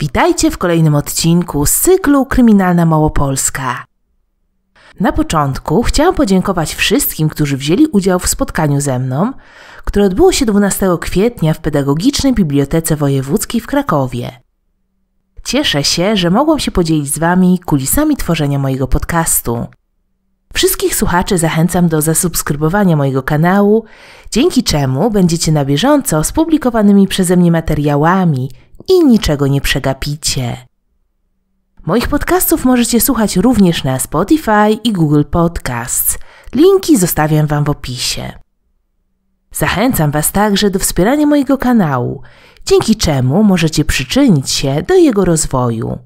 Witajcie w kolejnym odcinku z cyklu Kryminalna Małopolska. Na początku chciałam podziękować wszystkim, którzy wzięli udział w spotkaniu ze mną, które odbyło się 12 kwietnia w Pedagogicznej Bibliotece Wojewódzkiej w Krakowie. Cieszę się, że mogłam się podzielić z Wami kulisami tworzenia mojego podcastu. Wszystkich słuchaczy zachęcam do zasubskrybowania mojego kanału, dzięki czemu będziecie na bieżąco z publikowanymi przeze mnie materiałami – i niczego nie przegapicie. Moich podcastów możecie słuchać również na Spotify i Google Podcasts. Linki zostawiam Wam w opisie. Zachęcam Was także do wspierania mojego kanału, dzięki czemu możecie przyczynić się do jego rozwoju.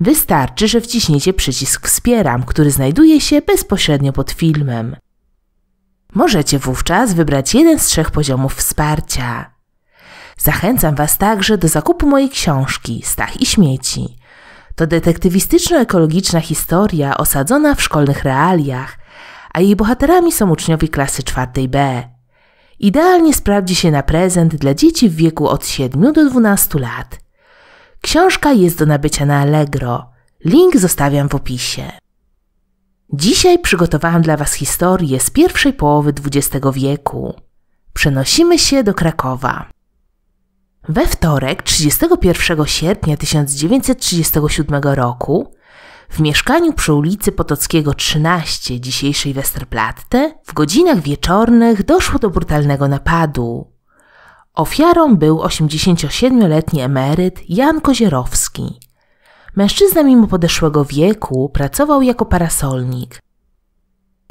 Wystarczy, że wciśniecie przycisk Wspieram, który znajduje się bezpośrednio pod filmem. Możecie wówczas wybrać jeden z trzech poziomów wsparcia. Zachęcam Was także do zakupu mojej książki Stach i śmieci. To detektywistyczno-ekologiczna historia osadzona w szkolnych realiach, a jej bohaterami są uczniowie klasy czwartej B. Idealnie sprawdzi się na prezent dla dzieci w wieku od 7 do 12 lat. Książka jest do nabycia na Allegro. Link zostawiam w opisie. Dzisiaj przygotowałam dla Was historię z pierwszej połowy XX wieku. Przenosimy się do Krakowa. We wtorek 31 sierpnia 1937 roku w mieszkaniu przy ulicy Potockiego 13, dzisiejszej Westerplatte, w godzinach wieczornych doszło do brutalnego napadu. Ofiarą był 87-letni emeryt Jan Kozierowski. Mężczyzna mimo podeszłego wieku pracował jako parasolnik.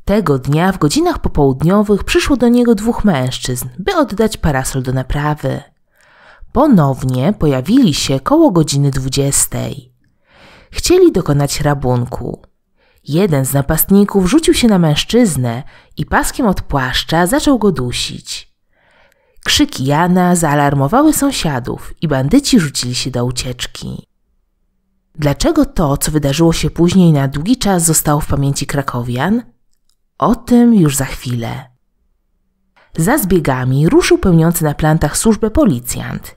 Tego dnia w godzinach popołudniowych przyszło do niego dwóch mężczyzn, by oddać parasol do naprawy. Ponownie pojawili się koło godziny dwudziestej. Chcieli dokonać rabunku. Jeden z napastników rzucił się na mężczyznę i paskiem od płaszcza zaczął go dusić. Krzyki Jana zaalarmowały sąsiadów i bandyci rzucili się do ucieczki. Dlaczego to, co wydarzyło się później na długi czas zostało w pamięci krakowian? O tym już za chwilę. Za zbiegami ruszył pełniący na plantach służbę policjant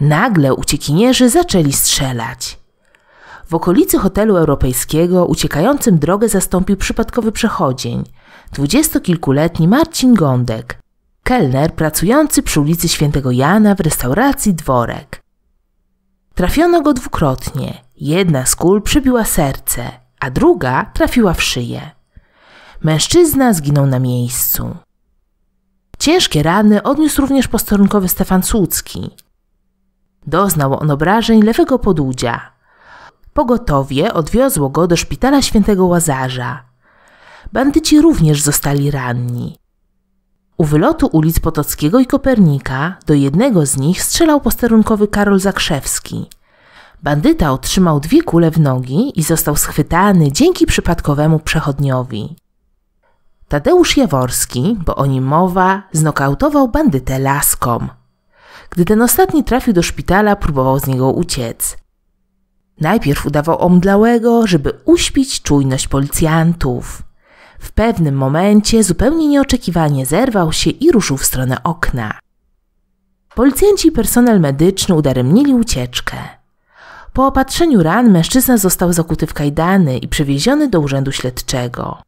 Nagle uciekinierzy zaczęli strzelać. W okolicy hotelu europejskiego uciekającym drogę zastąpił przypadkowy przechodzień, dwudziestokilkuletni Marcin Gądek, kelner pracujący przy ulicy Świętego Jana w restauracji Dworek. Trafiono go dwukrotnie. Jedna z kul przybiła serce, a druga trafiła w szyję. Mężczyzna zginął na miejscu. Ciężkie rany odniósł również posterunkowy Stefan Słucki, Doznał on obrażeń lewego podudzia. Pogotowie odwiozło go do szpitala świętego Łazarza. Bandyci również zostali ranni. U wylotu ulic Potockiego i Kopernika do jednego z nich strzelał posterunkowy Karol Zakrzewski. Bandyta otrzymał dwie kule w nogi i został schwytany dzięki przypadkowemu przechodniowi. Tadeusz Jaworski, bo o nim mowa, znokautował bandytę laskom. Gdy ten ostatni trafił do szpitala, próbował z niego uciec. Najpierw udawał omdlałego, żeby uśpić czujność policjantów. W pewnym momencie zupełnie nieoczekiwanie zerwał się i ruszył w stronę okna. Policjanci i personel medyczny udaremnili ucieczkę. Po opatrzeniu ran mężczyzna został zakuty w kajdany i przewieziony do urzędu śledczego.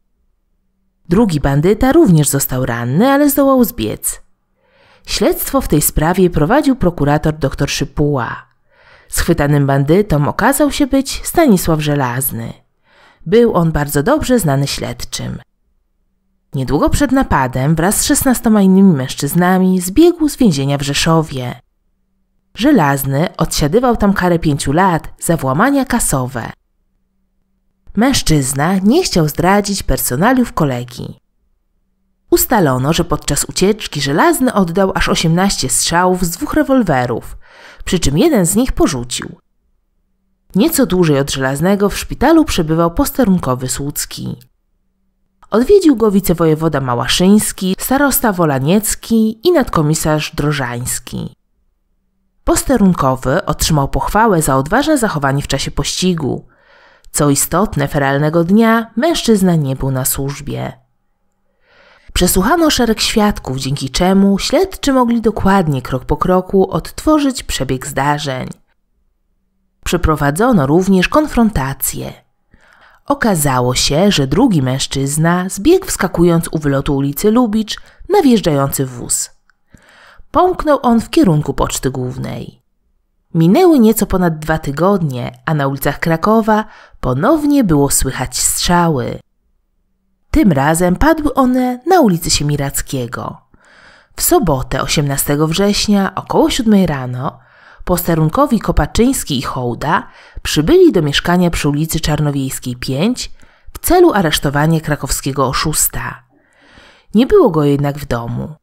Drugi bandyta również został ranny, ale zdołał zbiec. Śledztwo w tej sprawie prowadził prokurator dr Szypuła. Schwytanym bandytą okazał się być Stanisław Żelazny. Był on bardzo dobrze znany śledczym. Niedługo przed napadem wraz z szesnastoma innymi mężczyznami zbiegł z więzienia w Rzeszowie. Żelazny odsiadywał tam karę pięciu lat za włamania kasowe. Mężczyzna nie chciał zdradzić personaliów kolegi. Ustalono, że podczas ucieczki żelazny oddał aż 18 strzałów z dwóch rewolwerów, przy czym jeden z nich porzucił. Nieco dłużej od żelaznego w szpitalu przebywał posterunkowy słudzki. Odwiedził go wicewojewoda Małaszyński, starosta Wolaniecki i nadkomisarz Drożański. Posterunkowy otrzymał pochwałę za odważne zachowanie w czasie pościgu. Co istotne, feralnego dnia mężczyzna nie był na służbie. Przesłuchano szereg świadków, dzięki czemu śledczy mogli dokładnie krok po kroku odtworzyć przebieg zdarzeń. Przeprowadzono również konfrontacje. Okazało się, że drugi mężczyzna zbiegł wskakując u wylotu ulicy Lubicz na wjeżdżający wóz. Pomknął on w kierunku poczty głównej. Minęły nieco ponad dwa tygodnie, a na ulicach Krakowa ponownie było słychać strzały. Tym razem padły one na ulicy Siemirackiego. W sobotę 18 września około 7 rano posterunkowi Kopaczyński i Hołda przybyli do mieszkania przy ulicy Czarnowiejskiej 5 w celu aresztowania krakowskiego oszusta. Nie było go jednak w domu.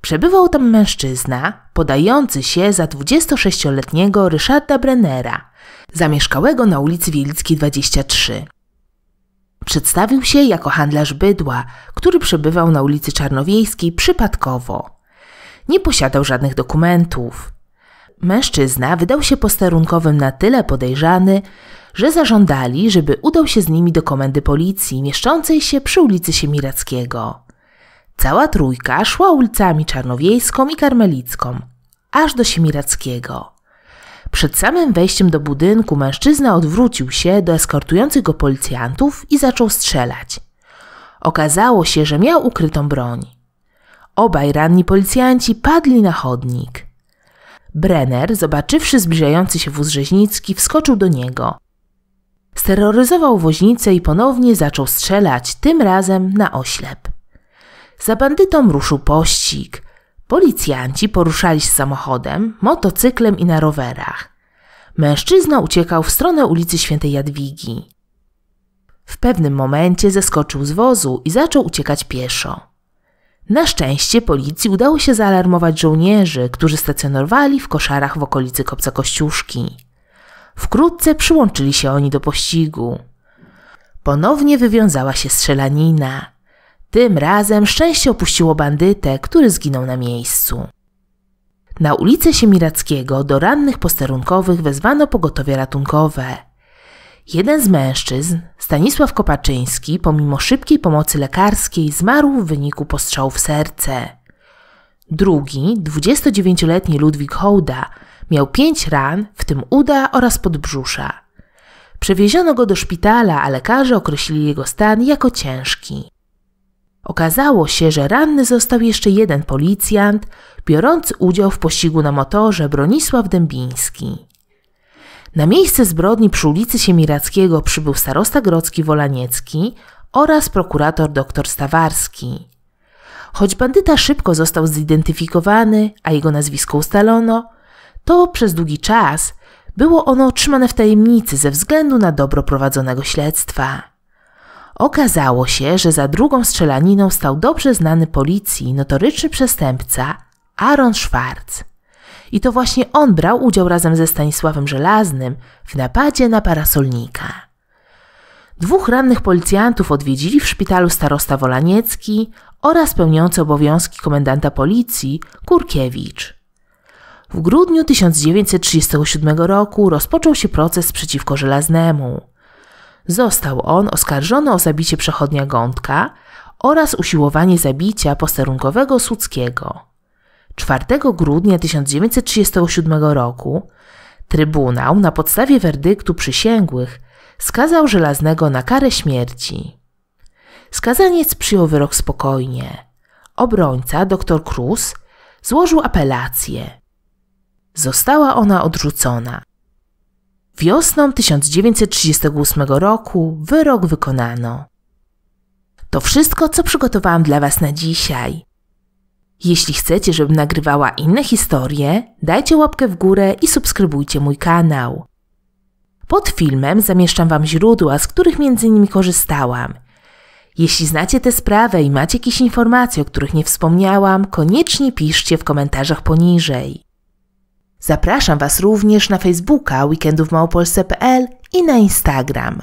Przebywał tam mężczyzna podający się za 26-letniego Ryszarda Brennera, zamieszkałego na ulicy Wielickiej 23. Przedstawił się jako handlarz bydła, który przebywał na ulicy Czarnowiejskiej przypadkowo. Nie posiadał żadnych dokumentów. Mężczyzna wydał się posterunkowym na tyle podejrzany, że zażądali, żeby udał się z nimi do komendy policji mieszczącej się przy ulicy Siemirackiego. Cała trójka szła ulicami Czarnowiejską i Karmelicką, aż do Siemirackiego. Przed samym wejściem do budynku mężczyzna odwrócił się do eskortujących go policjantów i zaczął strzelać. Okazało się, że miał ukrytą broń. Obaj ranni policjanci padli na chodnik. Brenner, zobaczywszy zbliżający się wóz rzeźnicki, wskoczył do niego. Steroryzował woźnicę i ponownie zaczął strzelać, tym razem na oślep. Za bandytą ruszył pościg – Policjanci poruszali się samochodem, motocyklem i na rowerach. Mężczyzna uciekał w stronę ulicy Świętej Jadwigi. W pewnym momencie zeskoczył z wozu i zaczął uciekać pieszo. Na szczęście policji udało się zaalarmować żołnierzy, którzy stacjonowali w koszarach w okolicy kopca Kościuszki. Wkrótce przyłączyli się oni do pościgu. Ponownie wywiązała się strzelanina. Tym razem szczęście opuściło bandytę, który zginął na miejscu. Na ulicę Siemirackiego do rannych posterunkowych wezwano pogotowie ratunkowe. Jeden z mężczyzn, Stanisław Kopaczyński, pomimo szybkiej pomocy lekarskiej, zmarł w wyniku postrzału w serce. Drugi, 29-letni Ludwik Hołda, miał pięć ran, w tym uda oraz podbrzusza. Przewieziono go do szpitala, a lekarze określili jego stan jako ciężki. Okazało się, że ranny został jeszcze jeden policjant, biorący udział w pościgu na motorze Bronisław Dębiński. Na miejsce zbrodni przy ulicy Siemirackiego przybył starosta grodzki Wolaniecki oraz prokurator dr Stawarski. Choć bandyta szybko został zidentyfikowany, a jego nazwisko ustalono, to przez długi czas było ono trzymane w tajemnicy ze względu na dobro prowadzonego śledztwa. Okazało się, że za drugą strzelaniną stał dobrze znany policji notoryczny przestępca Aaron Schwartz. I to właśnie on brał udział razem ze Stanisławem Żelaznym w napadzie na parasolnika. Dwóch rannych policjantów odwiedzili w szpitalu starosta Wolaniecki oraz pełniący obowiązki komendanta policji Kurkiewicz. W grudniu 1937 roku rozpoczął się proces przeciwko Żelaznemu – Został on oskarżony o zabicie przechodnia Gądka oraz usiłowanie zabicia posterunkowego Suckiego. 4 grudnia 1937 roku Trybunał na podstawie werdyktu przysięgłych skazał Żelaznego na karę śmierci. Skazaniec przyjął wyrok spokojnie. Obrońca, dr Cruz, złożył apelację. Została ona odrzucona. Wiosną 1938 roku wyrok wykonano. To wszystko, co przygotowałam dla Was na dzisiaj. Jeśli chcecie, żebym nagrywała inne historie, dajcie łapkę w górę i subskrybujcie mój kanał. Pod filmem zamieszczam Wam źródła, z których między innymi korzystałam. Jeśli znacie tę sprawę i macie jakieś informacje, o których nie wspomniałam, koniecznie piszcie w komentarzach poniżej. Zapraszam Was również na Facebooka weekendówmałopolsce.pl i na Instagram.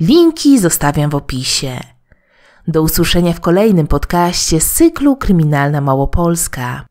Linki zostawiam w opisie. Do usłyszenia w kolejnym podcaście z cyklu Kryminalna Małopolska.